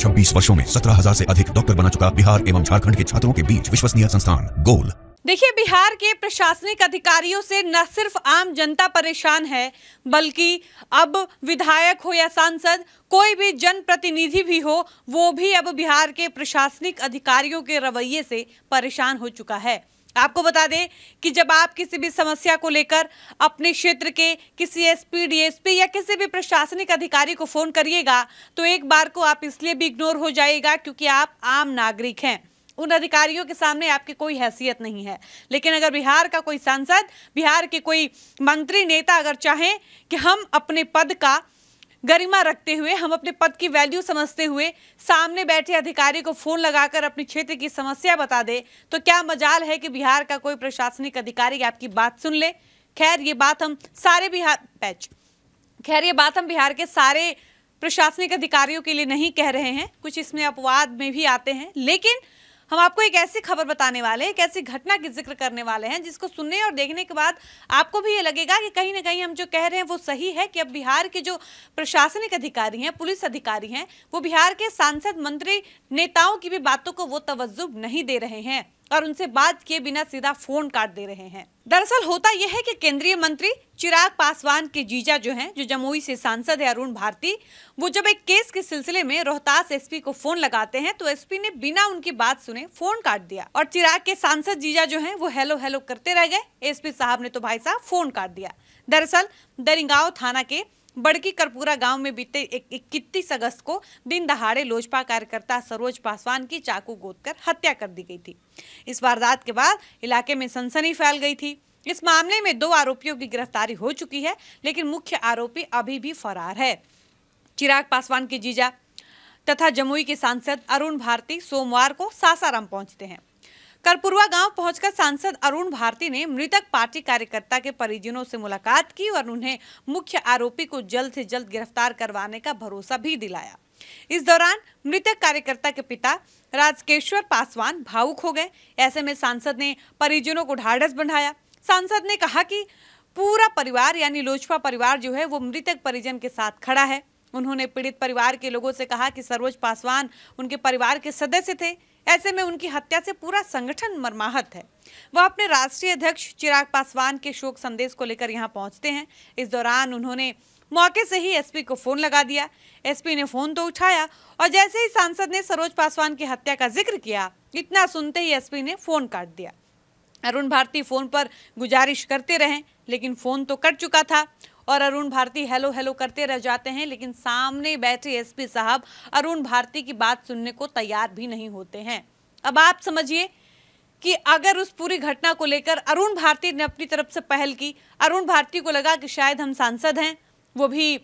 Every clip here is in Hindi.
छब्बीस वर्षों में सत्रह हजार ऐसी अधिक डॉक्टर बना चुका बिहार एवं झारखंड के छात्रों के बीच विश्वसनीय संस्थान गोल देखिए बिहार के प्रशासनिक अधिकारियों से न सिर्फ आम जनता परेशान है बल्कि अब विधायक हो या सांसद कोई भी जनप्रतिनिधि भी हो वो भी अब बिहार के प्रशासनिक अधिकारियों के रवैये से परेशान हो चुका है आपको बता दें कि जब आप किसी भी समस्या को लेकर अपने क्षेत्र के किसी एसपी डीएसपी या किसी भी प्रशासनिक अधिकारी को फ़ोन करिएगा तो एक बार को आप इसलिए भी इग्नोर हो जाएगा क्योंकि आप आम नागरिक हैं उन अधिकारियों के सामने आपकी कोई हैसियत नहीं है लेकिन अगर बिहार का कोई सांसद बिहार के कोई मंत्री नेता अगर चाहें कि हम अपने पद का गरिमा रखते हुए हम अपने पद की वैल्यू समझते हुए सामने बैठे अधिकारी को फोन लगाकर अपने क्षेत्र की समस्या बता दे तो क्या मजाल है कि बिहार का कोई प्रशासनिक अधिकारी आपकी बात सुन ले खैर ये बात हम सारे बिहार पैच खैर ये बात हम बिहार के सारे प्रशासनिक अधिकारियों के लिए नहीं कह रहे हैं कुछ इसमें अपवाद में भी आते हैं लेकिन हम आपको एक ऐसी खबर बताने वाले हैं एक ऐसी घटना की जिक्र करने वाले हैं जिसको सुनने और देखने के बाद आपको भी ये लगेगा कि कहीं ना कहीं हम जो कह रहे हैं वो सही है कि अब बिहार के जो प्रशासनिक अधिकारी हैं पुलिस अधिकारी हैं वो बिहार के सांसद मंत्री नेताओं की भी बातों को वो तवज्जुब नहीं दे रहे हैं और उनसे बात किए बिना सीधा फोन काट दे रहे हैं दरअसल होता यह है कि केंद्रीय मंत्री चिराग पासवान के जीजा जो हैं जो जमुई से सांसद है अरुण भारती वो जब एक केस के सिलसिले में रोहतास एसपी को फोन लगाते हैं तो एसपी ने बिना उनकी बात सुने फोन काट दिया और चिराग के सांसद जीजा जो हैं वो हेलो हेलो करते रह गए एसपी साहब ने तो भाई साहब फोन काट दिया दरअसल दरिंगाव थाना के बड़की करपुरा गांव में बीते इकतीस अगस्त को दिन दहाड़े लोजपा कार्यकर्ता सरोज पासवान की चाकू कर हत्या कर दी गई थी इस वारदात के बाद इलाके में सनसनी फैल गई थी इस मामले में दो आरोपियों की गिरफ्तारी हो चुकी है लेकिन मुख्य आरोपी अभी भी फरार है चिराग पासवान के जीजा तथा जमुई के सांसद अरुण भारती सोमवार को सासाराम पहुंचते हैं करपुरवा गांव पहुंचकर सांसद अरुण भारती ने मृतक पार्टी कार्यकर्ता के परिजनों से मुलाकात की और उन्हें मुख्य आरोपी को जल्द से जल्द गिरफ्तार करवाने का भरोसा भी दिलाया इस दौरान मृतक कार्यकर्ता के पिता राजकेश्वर पासवान भावुक हो गए ऐसे में सांसद ने परिजनों को ढाढ़स बंधाया सांसद ने कहा कि पूरा परिवार यानी लोजपा परिवार जो है वो मृतक परिजन के साथ खड़ा है उन्होंने पीड़ित परिवार के लोगों से कहा कि सरोज पासवान उनके परिवार के सदस्य थे ऐसे में उनकी हत्या से पूरा संगठन मरमाहत है वह अपने राष्ट्रीय अध्यक्ष चिराग पासवान के शोक संदेश को लेकर यहाँ पहुंचते हैं इस दौरान उन्होंने मौके से ही एसपी को फोन लगा दिया एसपी ने फोन तो उठाया और जैसे ही सांसद ने सरोज पासवान की हत्या का जिक्र किया इतना सुनते ही एसपी ने फोन काट दिया अरुण भारती फोन पर गुजारिश करते रहे लेकिन फोन तो कट चुका था और अरुण भारती हेलो हेलो करते रह जाते हैं लेकिन सामने बैठे एसपी साहब अरुण भारती की बात सुनने को तैयार भी नहीं होते हैं अब आप समझिए कि अगर उस पूरी घटना को लेकर अरुण भारती ने अपनी तरफ से पहल की अरुण भारती को लगा कि शायद हम सांसद हैं वो भी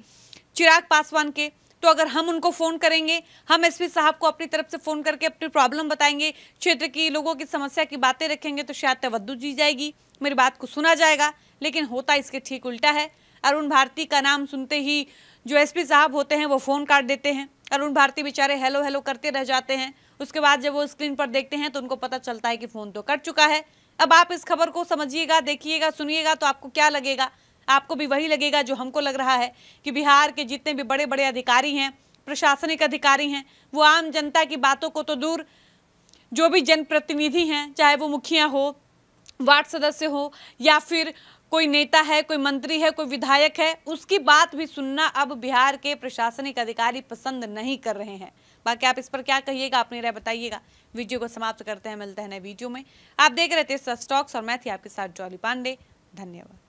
चिराग पासवान के तो अगर हम उनको फ़ोन करेंगे हम एसपी साहब को अपनी तरफ से फ़ोन करके अपनी प्रॉब्लम बताएंगे क्षेत्र की लोगों की समस्या की बातें रखेंगे तो शायद तवद्दू जी जाएगी मेरी बात को सुना जाएगा लेकिन होता इसके ठीक उल्टा है अरुण भारती का नाम सुनते ही जो एसपी साहब होते हैं वो फ़ोन काट देते हैं अरुण भारती बेचारे हेलो हेलो करते रह जाते हैं उसके बाद जब वो स्क्रीन पर देखते हैं तो उनको पता चलता है कि फ़ोन तो कट चुका है अब आप इस खबर को समझिएगा देखिएगा सुनिएगा तो आपको क्या लगेगा आपको भी वही लगेगा जो हमको लग रहा है कि बिहार के जितने भी बड़े बड़े अधिकारी हैं प्रशासनिक अधिकारी हैं वो आम जनता की बातों को तो दूर जो भी जनप्रतिनिधि हैं चाहे वो मुखिया हो वार्ड सदस्य हो या फिर कोई नेता है कोई मंत्री है कोई विधायक है उसकी बात भी सुनना अब बिहार के प्रशासनिक अधिकारी पसंद नहीं कर रहे हैं बाकी आप इस पर क्या कहिएगा अपनी राय बताइएगा वीडियो को समाप्त करते हैं मिलते हैं नए वीडियो में आप देख रहे थे स्टॉक्स और मैं थी आपके साथ जॉली पांडे धन्यवाद